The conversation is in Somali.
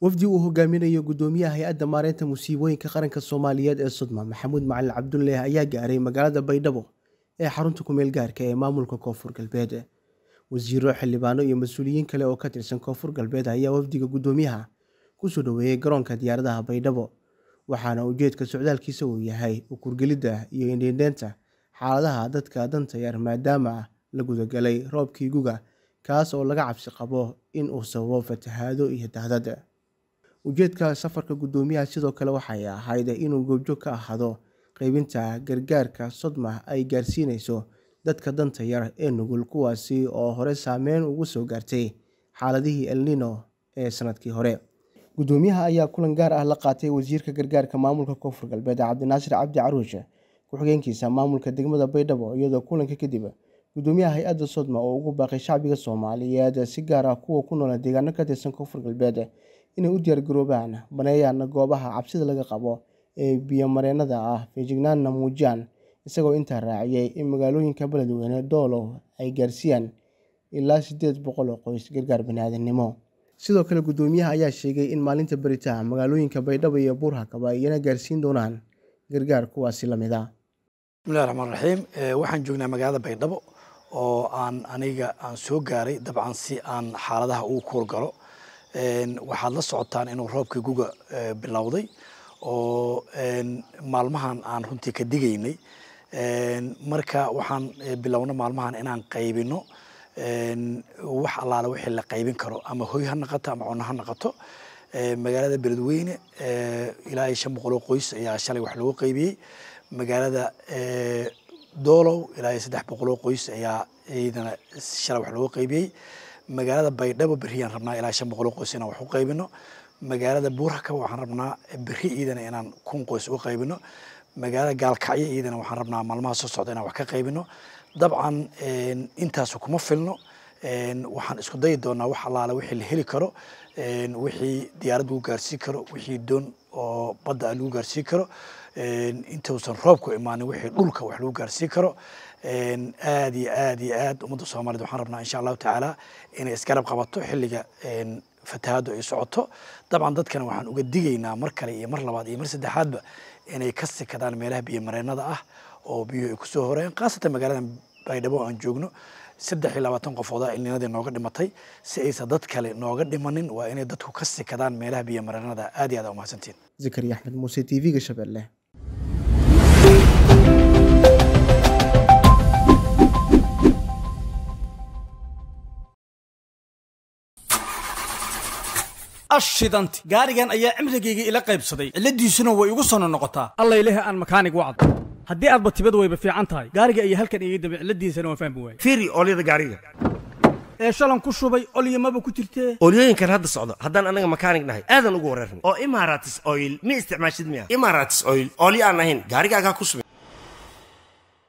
wafdi uu hogaaminayo gudoomiyaha hay-adda maareynta musiibooyinka qaranka soomaaliyeed ee sudma maxamuud macalin cabduleeh ayaa gaaray magaalada baydhabo ee xarunta kumeel gaarka ah ee maamulka koonfur galbeed wasiiro xildhibaano iyo mas-uuliyiin kale oo ka tirsan koonfur galbeed ayaa wafdiga gudoomiyaha kusoo dhaweeyey garoonka diyaaradaha baydhabo waxaana ujeedka socdaalkiisa uu yahay ukurgelidda iyo indhiindheynta xaaladaha dadka danta yar maadaama ah la gudagalay roobkii guga kaas oo laga cabsi qabo in uu sababo fatahaado iyo dahdad ujeedka safarka guddoomiyaha sidoo kale waxay ahayd inuu goobjo ka ahaado qeybinta gargaarka sodma ay gaarsiinayso dadka danta yar ee nugul kuwaasi oo hore saameyn ugu soo gaartay xaaladihii elnino ee sanadkii hore guddoomiyaha ayaa kulan gaar ah la qaatay wasiirka gargaarka maamulka koonfur galbeed cabdinaasir cabdi caruush ku-xigeenkiisa maamulka degmada baydhabo iyadoo kulanka kadib gudoomiyaha hay-adda sodma oo ugu baaqay shacbiga soomaaliyeed si gaar ah kuwa ku noola deegaano ka tirsan koonfur galbeed inay u diyaargaroobaan baneeyaan goobaha cabsida laga qabo ee biyomareenada ah feejignaanna muujiyaan isagoo intaa raaciyay in magaalooyinka beledweyne doolow ay gaarsiiyaan ilaa sideed boqol oo qoys gargaar baniaadamnimo sidoo kale gudoomiyaha ayaa sheegay in maalinta beritaa magaalooyinka baydhabo iyo buurhakaba iyana gaarsiin doonaan gargaar kuwaasi lamid a ah. bismillahi raxmaan raxiim eh, waxaan joognaa magaalada baydhabo oo aan aniga aan soo gaaray dabcan si aan xaaladaha uu kuurgalo waxaad la socotaan inuu roobkii guga eh, bilowday oo maalmahan aan runtii ka digaynay marka waxaan eh, bilowno maalmahan inaan qaybino wax allaale wixii la qaybin karo ama hoy ha noqoto ama cunno ha noqoto eh, magaalada beledweyne ilaa iyo shan boqol oo qoys ayaa shalay wax loogu qaybiyey magaalada doolow ilaa saddex boqoloo qoys ayaa ciidana shalay wax looga qaybiyey magaalada baydhabo berriyaan rabnaa ilaa shan boqoloo qoys inaan wax u qaybino magaalada buurhaka waxaan rabnaa berri iidana inaan kun qoys u qaybino magaalada gaalkacyo iidana waxaan rabnaa maalmaha soo socda inaan wax ka qaybino dabcan intaas kuma filno waxaan isku dayi doonaa wax allaale wixii la heli karo wixii diyaarad lagu gaarsiin karo wixii doon oo badda a lagu gaarsiin karo intuusan roobku imaanin wixii dhulka wax lagu gaarsiin karo aad iyo aad iyo aad ummadda soomaaliyed waxaan rabnaa insha allahu tacaala inay isgarab qabato xilliga fatahaaddu ay socoto dabcan dadkana waxaan uga digaynaa mar kale iyo mar labaad iyo mar saddexaadba inay ka sikadaan meelaha biyomareennada ah oo biyuhu ay kusoo horeen khaasatan magaalada baydhabo aan joogno saddex iyo labaatan qofoodaa ilniinadii nooga dhimatay si aysan dad kale nooga dhimanin waa inay dadku ka sikadaan meelaha biyomareenada aad iyo aad u mahadsantiin axmed muuse t v-ga shabeelle ashidanti gaarigan ayaa cimrigayga ila qaybsaday ciladiisuna way igu soo noqotaa allaileh aan makaanig wacd haddii aadba tibad wayba fiican tahay gaariga ayay halkan iga daba ciladiisana waan fahmi waaye firi oolyada gaariga ee shalan ku shubay olya maba ku jirtee olyooyinkan hadda socdo haddaan annaga makaanig nahay aadan ugu wareerna oo imaratis oil ma isticmaashid miya imaratis oil olya aan ahayn gaarigaagaa ku shubay